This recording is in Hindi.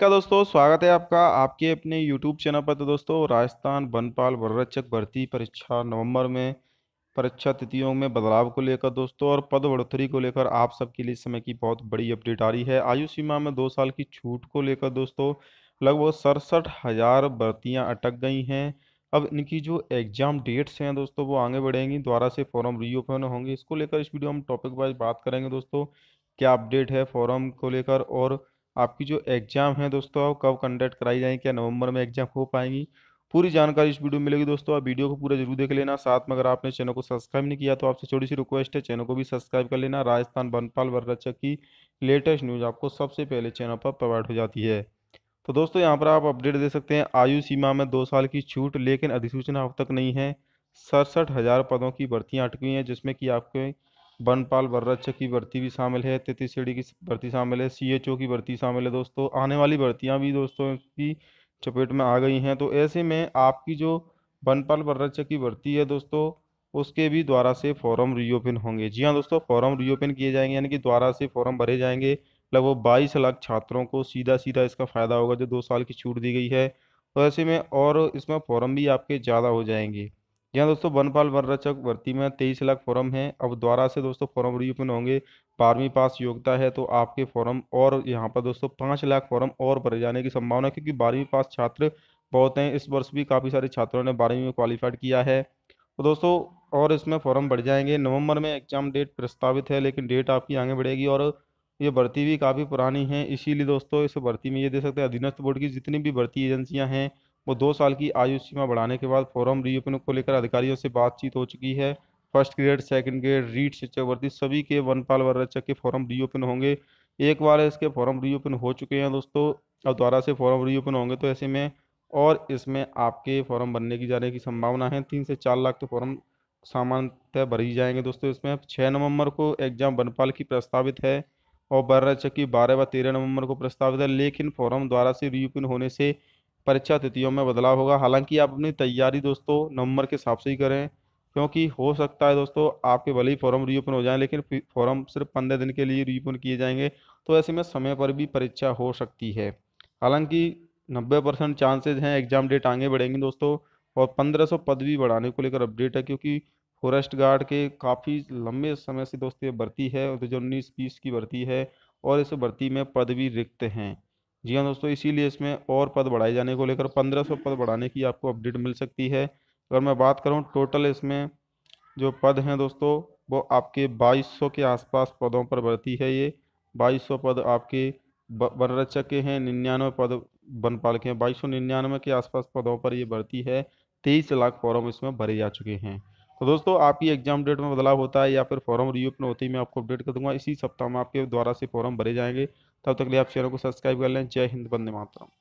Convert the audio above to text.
का दोस्तों स्वागत है आपका आपके अपने YouTube चैनल पर तो दोस्तों राजस्थान बनपाल वर्रक्षक भर्ती परीक्षा नवंबर में परीक्षा तिथियों में बदलाव को लेकर दोस्तों और पद बढ़ोतरी को लेकर आप सबके लिए समय की बहुत बड़ी अपडेट आ रही है आयु सीमा में दो साल की छूट को लेकर दोस्तों लगभग सड़सठ हज़ार भर्तियाँ अटक गई हैं अब इनकी जो एग्ज़ाम डेट्स हैं दोस्तों वो आगे बढ़ेंगी द्वारा से फॉर्म रीओपन होंगे इसको लेकर इस वीडियो हम टॉपिक वाइज बात करेंगे दोस्तों क्या अपडेट है फॉरम को लेकर और आपकी जो एग्ज़ाम है दोस्तों आप कब कंडक्ट कराई जाएंगे क्या नवंबर में एग्ज़ाम हो पाएंगी पूरी जानकारी इस वीडियो में मिलेगी दोस्तों आप वीडियो को पूरा जरूर देख लेना साथ में अगर आपने चैनल को सब्सक्राइब नहीं किया तो आपसे छोटी सी रिक्वेस्ट है चैनल को भी सब्सक्राइब कर लेना राजस्थान बनपाल वर्रचक की लेटेस्ट न्यूज़ आपको सबसे पहले चैनल पर प्रोवाइड हो जाती है तो दोस्तों यहाँ पर आप अपडेट दे सकते हैं आयु सीमा में दो साल की छूट लेकिन अधिसूचना अब तक नहीं है सड़सठ हज़ार पदों की भर्तियाँ अटकी हैं जिसमें कि आपके बनपाल वर्रक्षक की भर्ती भी शामिल है तैतीस सीढ़ी की भर्ती शामिल है सी की भर्ती शामिल है दोस्तों आने वाली भर्तियाँ भी दोस्तों की चपेट में आ गई हैं तो ऐसे में आपकी जो बनपाल वर्रक्षक की भर्ती है दोस्तों उसके भी द्वारा से फॉर्म रीओपन होंगे जी हाँ दोस्तों फॉर्म रीओपन किए जाएंगे यानी कि द्वारा से फॉर्म भरे जाएंगे लगभग मतलब बाईस लाख छात्रों को सीधा सीधा इसका फ़ायदा होगा जो दो साल की छूट दी गई है तो ऐसे में और इसमें फॉर्म भी आपके ज़्यादा हो जाएंगे यहाँ दोस्तों वनपाल वर्रचक भर्ती में तेईस लाख फॉर्म है अब द्वारा से दोस्तों फॉर्म रीओपन होंगे बारहवीं पास योग्यता है तो आपके फॉर्म और यहाँ पर दोस्तों पाँच लाख फॉर्म और भरे जाने की संभावना क्योंकि बारहवीं पास छात्र बहुत हैं इस वर्ष भी काफ़ी सारे छात्रों ने बारहवीं में क्वालिफाइड किया है तो दोस्तों और इसमें फॉर्म बढ़ जाएंगे नवंबर में एग्ज़ाम डेट प्रस्तावित है लेकिन डेट आपकी आगे बढ़ेगी और ये भर्ती भी काफ़ी पुरानी है इसीलिए दोस्तों इस भर्ती में ये दे सकते हैं अधीनस्थ बोर्ड की जितनी भी भर्ती एजेंसियाँ हैं वो दो साल की आयु सीमा बढ़ाने के बाद फॉरम रीओपन को लेकर अधिकारियों से बातचीत हो चुकी है first grade second grade REET शिक्षक सभी के वनपाल वर्ग के फॉरम रीओपन होंगे एक बार इसके फॉरम रीओपन हो चुके हैं दोस्तों अब दोबारा से फॉरम रीओपन होंगे तो ऐसे में और इसमें आपके फॉरम बनने की जाने की संभावना है तीन से चार लाख तो फॉरम सामान्यतः भर ही जाएंगे दोस्तों इसमें छः नवंबर को एग्जाम वनपाल की प्रस्तावित है और बर्रचक की बारह व तेरह नवंबर को प्रस्तावित है लेकिन फॉरम द्वारा से रीओपन होने से परीक्षा तिथियों में बदलाव होगा हालांकि आप अपनी तैयारी दोस्तों नवंबर के हिसाब से ही करें क्योंकि हो सकता है दोस्तों आपके भले ही फॉर्म रीओपन हो जाए लेकिन फॉर्म सिर्फ पंद्रह दिन के लिए रीओपन किए जाएंगे तो ऐसे में समय पर भी परीक्षा हो सकती है हालांकि नब्बे परसेंट चांसेज हैं एग्ज़ाम डेट आगे बढ़ेंगे दोस्तों और पंद्रह सौ पद भी बढ़ाने को लेकर अपडेट है क्योंकि फॉरेस्ट गार्ड के काफ़ी लंबे समय से दोस्तों ये भर्ती है दो हज़ार उन्नीस बीस की भर्ती है और इस भर्ती में पद भी रिक्त हैं जी हाँ दोस्तों इसीलिए इसमें और पद बढ़ाए जाने को लेकर पंद्रह पद बढ़ाने की आपको अपडेट मिल सकती है अगर मैं बात करूँ टोटल इसमें जो पद हैं दोस्तों वो आपके 2200 के आसपास पदों पर बढ़ती है ये 2200 पद आपके वनरक्षक के हैं निन्यानवे पद वनपाल के हैं बाईस निन्यानवे के आसपास पदों पर ये बढ़ती है तेईस लाख फॉर्म इसमें भरे जा चुके हैं तो दोस्तों आपकी एग्जाम डेट में बदलाव होता है या फिर फॉर्म रीओपन होती है मैं आपको अपडेट कर दूंगा इसी सप्ताह में आपके द्वारा से फॉर्म भरे जाएंगे तब तक लिए आप चैनल को सब्सक्राइब कर लें जय हिंद बंदे मातरम